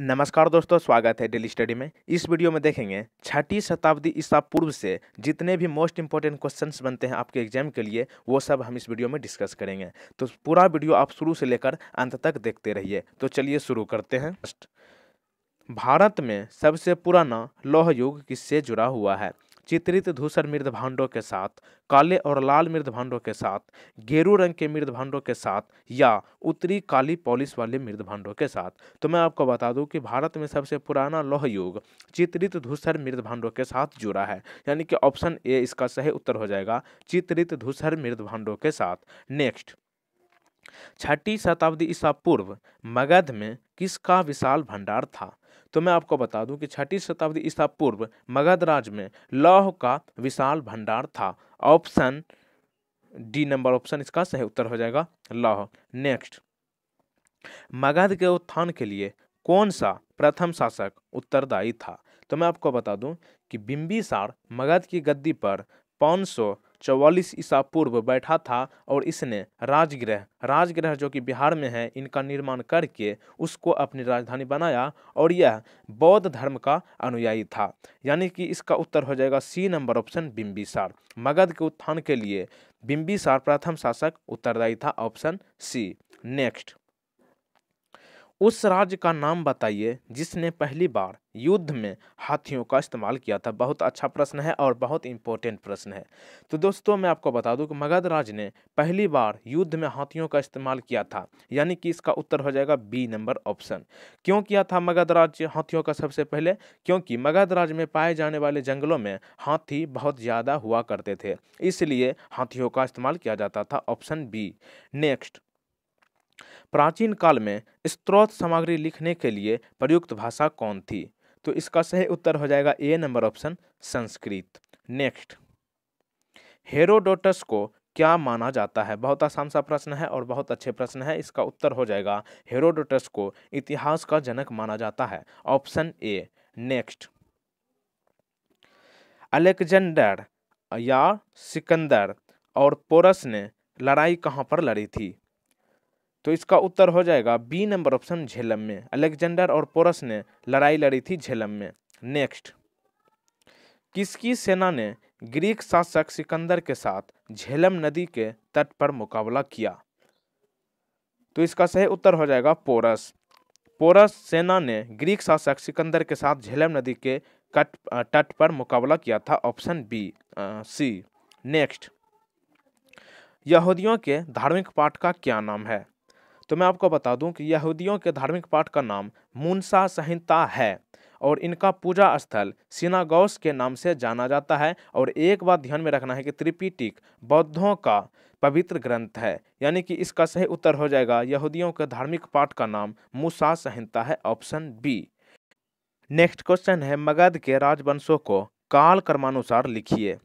नमस्कार दोस्तों स्वागत है डेली स्टडी में इस वीडियो में देखेंगे छठी शताब्दी ईसा पूर्व से जितने भी मोस्ट इंपॉर्टेंट क्वेश्चंस बनते हैं आपके एग्जाम के लिए वो सब हम इस वीडियो में डिस्कस करेंगे तो पूरा वीडियो आप शुरू से लेकर अंत तक देखते रहिए तो चलिए शुरू करते हैं भारत में सबसे पुराना लौह युग किससे जुड़ा हुआ है चित्रित धूसर मृद भांडों के साथ काले और लाल मृद भांडों के साथ गेरू रंग के मृद भांडों के साथ या उत्तरी काली पॉलिश वाले मृद भांडों के साथ तो मैं आपको बता दूं कि भारत में सबसे पुराना लौह युग चित्रित धूसर मृद भांडों के साथ जुड़ा है यानी कि ऑप्शन ए इसका सही उत्तर हो जाएगा चित्रित धूसर मृद भांडों के साथ नेक्स्ट छठी शताब्दी ईसा पूर्व मगध में किसका विशाल भंडार था तो मैं आपको बता दूं कि छठी शताब्दी ईसा पूर्व मगध राज्य में लौह का विशाल भंडार था ऑप्शन डी नंबर ऑप्शन इसका सही उत्तर हो जाएगा लौह नेक्स्ट मगध के उत्थान के लिए कौन सा प्रथम शासक उत्तरदायी था तो मैं आपको बता दूं कि बिंबिसार मगध की गद्दी पर सौ चौवालीस ईसा पूर्व बैठा था और इसने राजगृह राजगृह जो कि बिहार में है इनका निर्माण करके उसको अपनी राजधानी बनाया और यह बौद्ध धर्म का अनुयायी था यानी कि इसका उत्तर हो जाएगा C number option Bimbisara Magadha के उत्थान के लिए बिम्बिसार प्रथम शासक उत्तरदायी था ऑप्शन सी नेक्स्ट उस राज्य का नाम बताइए जिसने पहली बार युद्ध में हाथियों का इस्तेमाल किया था बहुत अच्छा प्रश्न है और बहुत इंपॉर्टेंट प्रश्न है तो दोस्तों मैं आपको बता दूं कि मगध राज्य ने पहली बार युद्ध में हाथियों का इस्तेमाल किया था यानी कि इसका उत्तर हो जाएगा बी नंबर ऑप्शन क्यों किया था मगध राज्य हाथियों का सबसे पहले क्योंकि मगध राज्य में पाए जाने वाले जंगलों में हाथी बहुत ज़्यादा हुआ करते थे इसलिए हाथियों का इस्तेमाल किया जाता था ऑप्शन बी नेक्स्ट प्राचीन काल में स्त्रोत सामग्री लिखने के लिए प्रयुक्त भाषा कौन थी तो इसका सही उत्तर हो जाएगा A number option Sanskrit next Herodotus को क्या माना जाता है बहुत आसान सा प्रश्न है और बहुत अच्छे प्रश्न है इसका उत्तर हो जाएगा हेरोडोटस को इतिहास का जनक माना जाता है ऑप्शन ए नेक्स्ट अलेक्जेंडर या सिकंदर और पोरस ने लड़ाई कहाँ पर लड़ी थी तो इसका उत्तर हो जाएगा बी नंबर ऑप्शन झेलम में अलेक्जेंडर और पोरस ने लड़ाई लड़ी थी झेलम में नेक्स्ट किसकी सेना ने ग्रीक शासक सिकंदर के साथ झेलम नदी के तट पर मुकाबला किया तो इसका सही उत्तर हो जाएगा पोरस पोरस सेना ने ग्रीक शासक सिकंदर के साथ झेलम नदी के कट तट पर मुकाबला किया था ऑप्शन बी सी नेक्स्ट यहूदियों के धार्मिक पाठ का क्या नाम है तो मैं आपको बता दूं कि यहूदियों के धार्मिक पाठ का नाम मूनसा संहिता है और इनका पूजा स्थल सिनागौस के नाम से जाना जाता है और एक बात ध्यान में रखना है कि त्रिपिटिक बौद्धों का पवित्र ग्रंथ है यानी कि इसका सही उत्तर हो जाएगा यहूदियों के धार्मिक पाठ का नाम मूसा संहिता है ऑप्शन बी नेक्स्ट क्वेश्चन है मगध के राजवंशों को काल क्रमानुसार लिखिए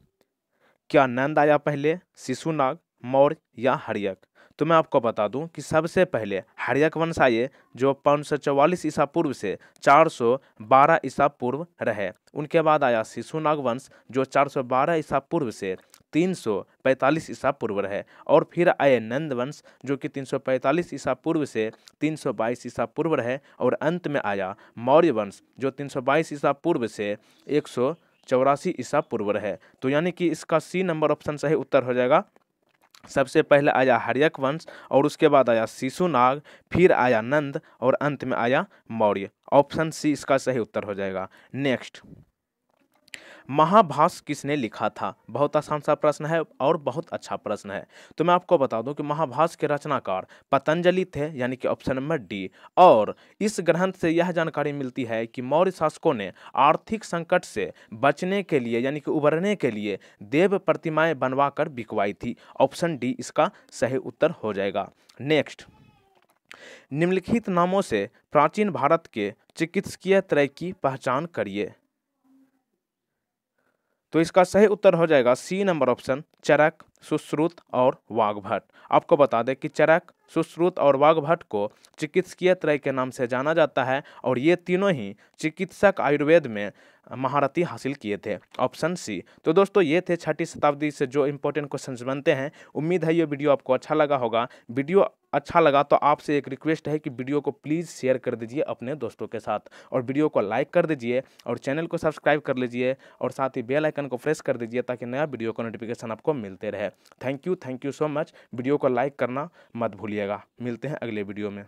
क्या नंद आया पहले शिशुनाग मौर्य या हरियक तो मैं आपको बता दूं कि सबसे पहले हरियक वंश आए जो पाँच सौ चौवालीस ईसा पूर्व से 412 ईसा पूर्व रहे उनके बाद आया शिशुनाग वंश जो 412 ईसा पूर्व से 345 ईसा पूर्व रहे और फिर आए नंद वंश जो कि 345 ईसा पूर्व से 322 ईसा पूर्व रहे और अंत में आया मौर्य वंश जो 322 ईसा पूर्व से एक सौ चौरासी ईसा पूर्व रहे तो यानी कि इसका सी नंबर ऑप्शन सही उत्तर हो जाएगा सबसे पहले आया हरियक वंश और उसके बाद आया शिशुनाग फिर आया नंद और अंत में आया मौर्य ऑप्शन सी इसका सही उत्तर हो जाएगा नेक्स्ट महाभाष किसने लिखा था बहुत आसान सा प्रश्न है और बहुत अच्छा प्रश्न है तो मैं आपको बता दूं कि महाभाष के रचनाकार पतंजलि थे यानी कि ऑप्शन नंबर डी और इस ग्रंथ से यह जानकारी मिलती है कि मौर्य शासकों ने आर्थिक संकट से बचने के लिए यानी कि उभरने के लिए देव प्रतिमाएँ बनवा कर बिकवाई थी ऑप्शन डी इसका सही उत्तर हो जाएगा नेक्स्ट निम्नलिखित नामों से प्राचीन भारत के चिकित्सकीय त्रय की पहचान करिए तो इसका सही उत्तर हो जाएगा C number option Charaka Sushruta और वाघभट आपको बता दें कि चरक सुश्रुत और वाघभट को चिकित्सकीय त्रय के नाम से जाना जाता है और ये तीनों ही चिकित्सक आयुर्वेद में महारथी हासिल किए थे ऑप्शन सी तो दोस्तों ये थे छठी शताब्दी से जो इम्पोर्टेंट क्वेश्चन बनते हैं उम्मीद है ये वीडियो आपको अच्छा लगा होगा वीडियो अच्छा लगा तो आपसे एक रिक्वेस्ट है कि वीडियो को प्लीज़ शेयर कर दीजिए अपने दोस्तों के साथ और वीडियो को लाइक कर दीजिए और चैनल को सब्सक्राइब कर लीजिए और साथ ही बेलाइकन को प्रेस कर दीजिए ताकि नया वीडियो का नोटिफिकेशन आपको मिलते रहे thank you thank you so much video को लाइक करना मत भूलिएगा मिलते हैं अगले वीडियो में